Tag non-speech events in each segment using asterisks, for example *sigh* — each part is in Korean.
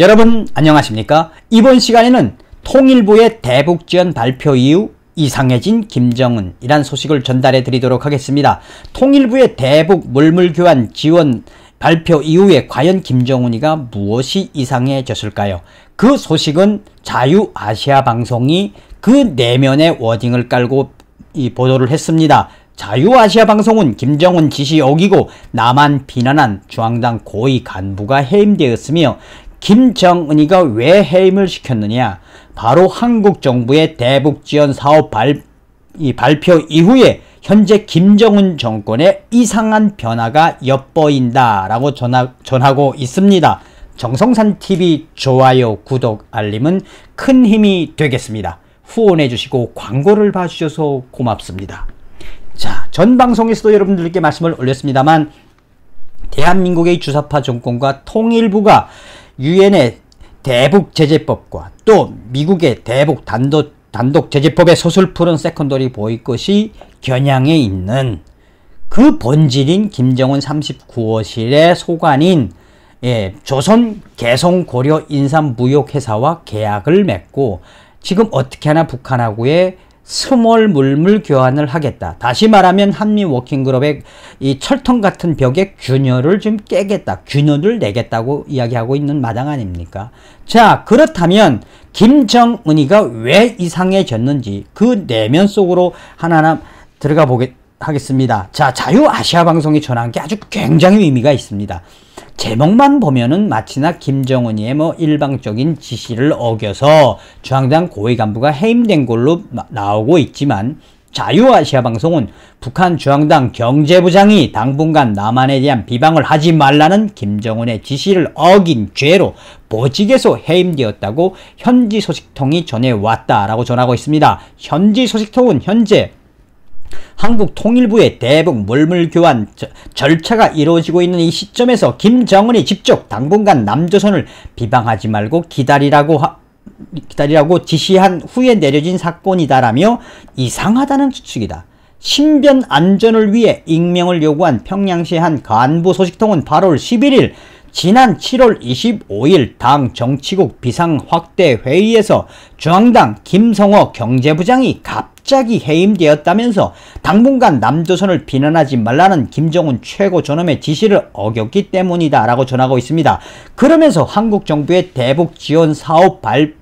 여러분 안녕하십니까? 이번 시간에는 통일부의 대북 지원 발표 이후 이상해진 김정은이란 소식을 전달해 드리도록 하겠습니다. 통일부의 대북 물물교환 지원 발표 이후에 과연 김정은이가 무엇이 이상해졌을까요? 그 소식은 자유아시아 방송이 그 내면의 워딩을 깔고 보도를 했습니다. 자유아시아 방송은 김정은 지시 어기고 남한 비난한 중앙당 고위 간부가 해임되었으며 김정은이가 왜 해임을 시켰느냐 바로 한국 정부의 대북 지원 사업 발, 이 발표 이후에 현재 김정은 정권의 이상한 변화가 엿보인다라고 전하, 전하고 있습니다. 정성산TV 좋아요, 구독, 알림은 큰 힘이 되겠습니다. 후원해 주시고 광고를 봐주셔서 고맙습니다. 자, 전 방송에서도 여러분들께 말씀을 올렸습니다만 대한민국의 주사파 정권과 통일부가 유엔의 대북 제재법과 또 미국의 대북 단독, 단독 제재법의 소설 푸른 세컨더리 보이콧이 겨냥해 있는 그 본질인 김정은 39호실의 소관인 예, 조선 개성 고려 인삼 무역회사와 계약을 맺고 지금 어떻게 하나 북한하고의 스몰 물물 교환을 하겠다. 다시 말하면 한미 워킹그룹의 이 철통 같은 벽의 균열을 좀 깨겠다. 균열을 내겠다고 이야기하고 있는 마당 아닙니까? 자, 그렇다면 김정은이가 왜 이상해졌는지 그 내면 속으로 하나하나 들어가 보겠 하겠습니다. 자, 자유 아시아 방송이 전한 게 아주 굉장히 의미가 있습니다. 제목만 보면은 마치나 김정은이의 뭐 일방적인 지시를 어겨서 중앙당 고위 간부가 해임된 걸로 나오고 있지만 자유아시아 방송은 북한 중앙당 경제부장이 당분간 남한에 대한 비방을 하지 말라는 김정은의 지시를 어긴 죄로 보직에서 해임되었다고 현지 소식통이 전해왔다라고 전하고 있습니다. 현지 소식통은 현재 한국 통일부의 대북 물물 교환 절차가 이루어지고 있는 이 시점에서 김정은이 직접 당분간 남조선을 비방하지 말고 기다리라고 하, 기다리라고 지시한 후에 내려진 사건이다라며 이상하다는 추측이다. 신변 안전을 위해 익명을 요구한 평양시 한 간부 소식통은 8월 11일 지난 7월 25일 당 정치국 비상확대회의에서 중앙당 김성호 경제부장이 갑자기 해임되었다면서 당분간 남조선을 비난하지 말라는 김정은 최고존엄의 지시를 어겼기 때문이다 라고 전하고 있습니다. 그러면서 한국 정부의 대북 지원 사업 발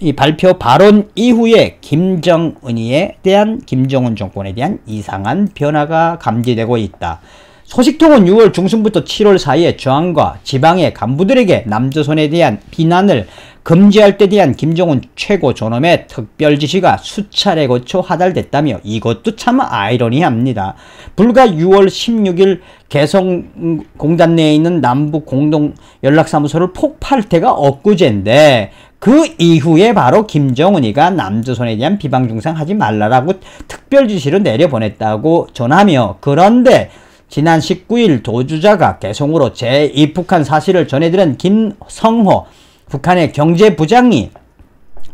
이 발표 발언 이후에 김정은이에 대한 김정은 정권에 대한 이상한 변화가 감지되고 있다. 소식통은 6월 중순부터 7월 사이에 저항과 지방의 간부들에게 남조선에 대한 비난을 금지할 때 대한 김정은 최고 존엄의 특별 지시가 수차례 거쳐 하달됐다며 이것도 참 아이러니합니다. 불과 6월 16일 개성공단 내에 있는 남북 공동 연락사무소를 폭파할 때가 엊그제인데 그 이후에 바로 김정은이가 남조선에 대한 비방 중상하지 말라라고 특별 지시를 내려보냈다고 전하며 그런데 지난 19일 도주자가 개송으로 재입북한 사실을 전해들은 김성호 북한의 경제부장이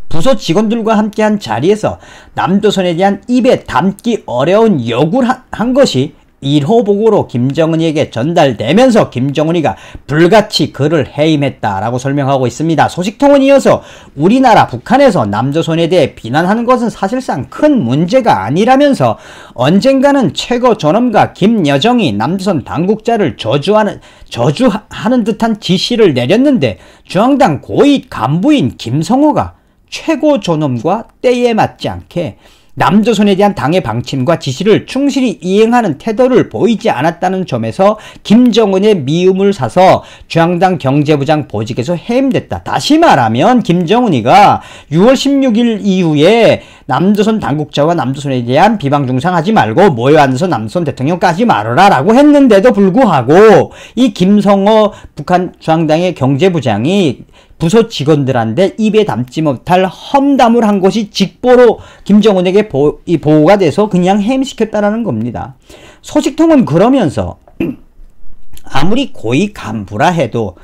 부서 직원들과 함께한 자리에서 남조선에 대한 입에 담기 어려운 요구를 한 것이 일호복으로 김정은이에게 전달되면서 김정은이가 불같이 그를 해임했다라고 설명하고 있습니다. 소식통은 이어서 우리나라 북한에서 남조선에 대해 비난하는 것은 사실상 큰 문제가 아니라면서 언젠가는 최고 전엄과 김여정이 남조선 당국자를 저주하는 저주하는 듯한 지시를 내렸는데 중앙당 고위 간부인 김성호가 최고 존엄과 때에 맞지 않게 남조선에 대한 당의 방침과 지시를 충실히 이행하는 태도를 보이지 않았다는 점에서 김정은의 미움을 사서 중앙당 경제부장 보직에서 해임됐다. 다시 말하면 김정은이가 6월 16일 이후에 남조선 당국자와 남조선에 대한 비방 중상하지 말고 모여 앉아서 남조선 대통령까지 말하라 라고 했는데도 불구하고 이 김성호 북한 중앙당의 경제부장이 부서 직원들한테 입에 담지 못할 험담을 한 것이 직보로 김정은에게 보, 이 보호가 돼서 그냥 해임시켰다라는 겁니다. 소식통은 그러면서 *clears throat* 아무리 고위 간부라 해도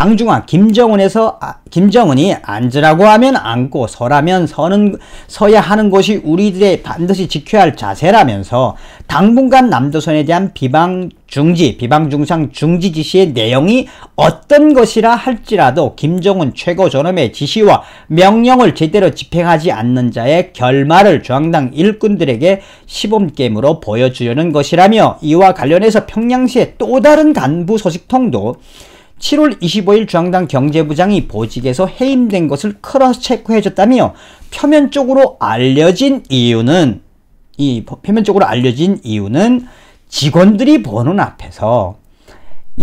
당중앙 김정은에서 아, 김정은이 앉으라고 하면 앉고 서라면 서는 서야 하는 것이 우리들의 반드시 지켜야 할 자세라면서 당분간 남조선에 대한 비방 중지, 비방 중상 중지 지시의 내용이 어떤 것이라 할지라도 김정은 최고 존엄의 지시와 명령을 제대로 집행하지 않는 자의 결말을 중앙당 일꾼들에게 시범게임으로 보여주려는 것이라며 이와 관련해서 평양시의 또 다른 간부 소식통도 7월 25일 중앙당 경제부장이 보직에서 해임된 것을 크로스 체크해줬다며 표면적으로 알려진 이유는 이 표면적으로 알려진 이유는 직원들이 보는 앞에서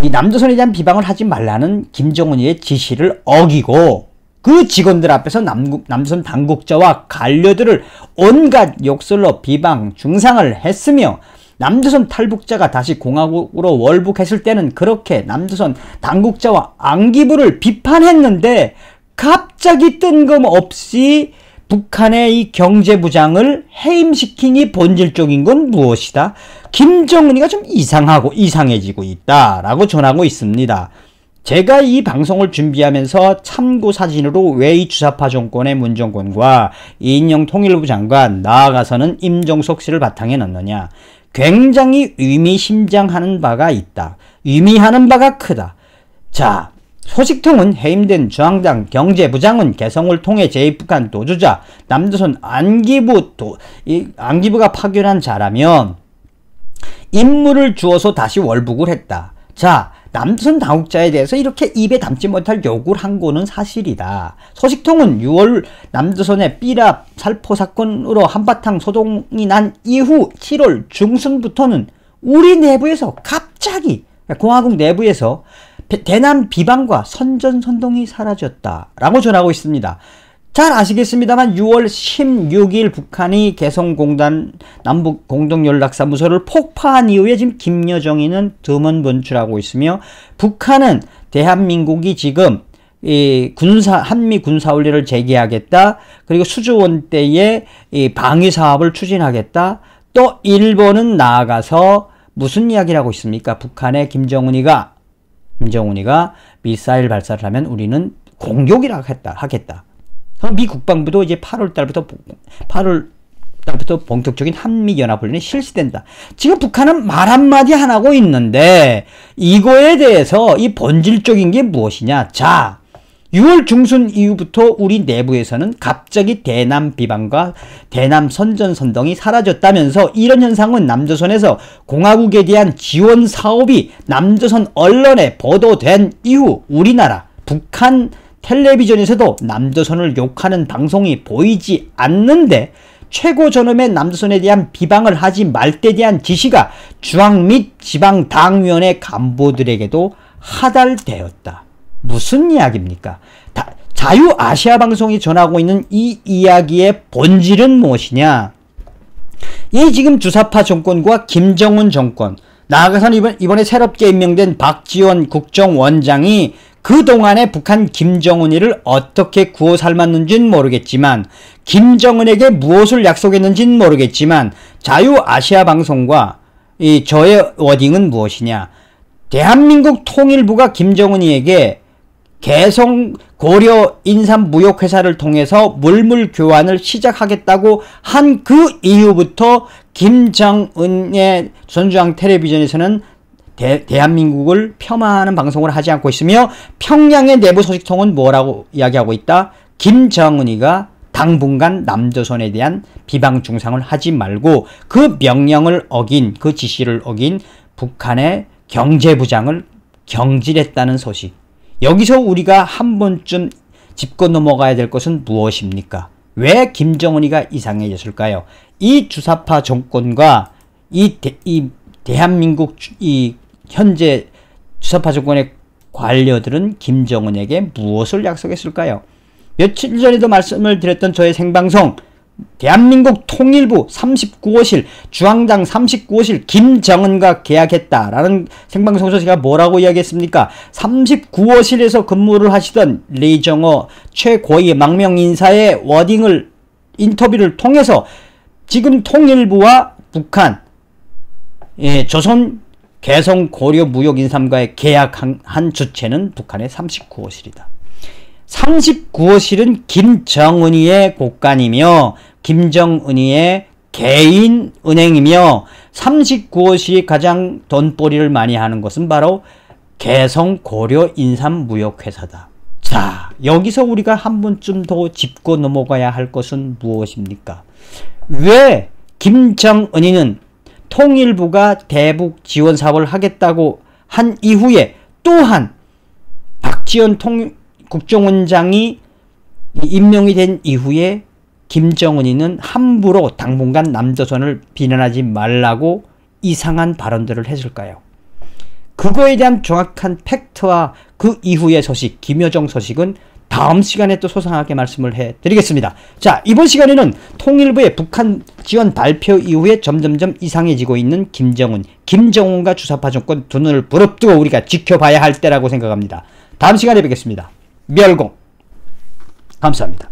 이 남조선에 대한 비방을 하지 말라는 김정은의 지시를 어기고 그 직원들 앞에서 남 남조선 당국자와 관료들을 온갖 욕설로 비방 중상을 했으며 남조선 탈북자가 다시 공화국으로 월북했을 때는 그렇게 남조선 당국자와 안기부를 비판했는데 갑자기 뜬금없이 북한의 이 경제부장을 해임시키니 본질적인 건 무엇이다? 김정은이가 좀 이상하고 이상해지고 있다라고 전하고 있습니다. 제가 이 방송을 준비하면서 참고 사진으로 왜 이 주사파 정권의 문정권과 이인영 통일부 장관 나아가서는 임종석 씨를 바탕에 넣느냐 굉장히 의미심장하는 바가 있다. 의미하는 바가 크다. 자, 소식통은 해임된 중앙당 경제부장은 개성을 통해 재입국한 도주자 남조선 안기부 도, 이, 안기부가 파견한 자라면 임무를 주어서 다시 월북을 했다. 자, 남순 당국자에 대해서 이렇게 입에 담지 못할 요구를 한 거는 사실이다. 소식통은 6월 남조선의 삐라 살포 사건으로 한바탕 소동이 난 이후 7월 중순부터는 우리 내부에서 갑자기 공화국 내부에서 대남 비방과 선전선동이 사라졌다라고 전하고 있습니다. 잘 아시겠습니다만 6월 16일 북한이 개성공단 남북 공동연락사무소를 폭파한 이후에 지금 김여정이는 드문 분출하고 있으며 북한은 대한민국이 지금 이 군사 한미 군사 훈련을 재개하겠다. 그리고 수조원 때에이 방위 사업을 추진하겠다. 또 일본은 나아가서 무슨 이야기를 하고 있습니까? 북한의 김정은이가 김정은이가 미사일 발사를 하면 우리는 공격이라 고 했다 하겠다. 미 국방부도 이제 8월 달부터 8월 달부터 본격적인 한미 연합훈련이 실시된다. 지금 북한은 말 한마디 안 하고 있는데 이거에 대해서 이 본질적인 게 무엇이냐? 자, 6월 중순 이후부터 우리 내부에서는 갑자기 대남 비방과 대남 선전 선동이 사라졌다면서 이런 현상은 남조선에서 공화국에 대한 지원 사업이 남조선 언론에 보도된 이후 우리나라 북한 텔레비전에서도 남조선을 욕하는 방송이 보이지 않는데 최고 전음의 남조선에 대한 비방을 하지 말 때 대한 지시가 중앙 및 지방 당위원회 간부들에게도 하달되었다. 무슨 이야기입니까? 다, 자유 아시아 방송이 전하고 있는 이 이야기의 본질은 무엇이냐? 이 지금 주사파 정권과 김정은 정권, 나아가서는 이번, 이번에 새롭게 임명된 박지원 국정원장이 그동안에 북한 김정은이를 어떻게 구워 삶았는지는 모르겠지만 김정은에게 무엇을 약속했는지는 모르겠지만 자유아시아 방송과 이 저의 워딩은 무엇이냐 대한민국 통일부가 김정은이에게 개성 고려 인삼 무역회사를 통해서 물물 교환을 시작하겠다고 한 그 이후부터 김정은의 전주항 텔레비전에서는 대, 한민국을 폄하하는 방송을 하지 않고 있으며 평양의 내부 소식통은 뭐라고 이야기하고 있다? 김정은이가 당분간 남조선에 대한 비방 중상을 하지 말고 그 명령을 어긴 그 지시를 어긴 북한의 경제부장을 경질했다는 소식. 여기서 우리가 한 번쯤 짚고 넘어가야 될 것은 무엇입니까? 왜 김정은이가 이상해졌을까요? 이 주사파 정권과 이, 대, 이 대한민국 이 현재 주사파 정권의 관료들은 김정은에게 무엇을 약속했을까요? 며칠 전에도 말씀을 드렸던 저의 생방송 대한민국 통일부 39호실 중앙당 39호실 김정은과 계약했다라는 생방송에서 제가 뭐라고 이야기했습니까? 39호실에서 근무를 하시던 리정호 최고위 망명인사의 워딩을 인터뷰를 통해서 지금 통일부와 북한 예, 조선 개성 고려 무역 인삼과의 계약한 주체는 북한의 39호실이다. 39호실은 김정은이의 국간이며 김정은이의 개인 은행이며 39호실이 가장 돈벌이를 많이 하는 것은 바로 개성 고려 인삼 무역회사다. 자, 여기서 우리가 한 번쯤 더 짚고 넘어가야 할 것은 무엇입니까? 왜 김정은이는 통일부가 대북 지원 사업을 하겠다고 한 이후에 또한 박지원 통, 국정원장이 임명이 된 이후에 김정은이는 함부로 당분간 남조선을 비난하지 말라고 이상한 발언들을 했을까요? 그거에 대한 정확한 팩트와 그 이후의 소식, 김여정 소식은 다음 시간에 또 소상하게 말씀을 해드리겠습니다. 자 이번 시간에는 통일부의 북한 지원 발표 이후에 점점점 이상해지고 있는 김정은, 김정은과 주사파 정권 두 눈을 부릅뜨고 우리가 지켜봐야 할 때라고 생각합니다. 다음 시간에 뵙겠습니다. 멸공 감사합니다.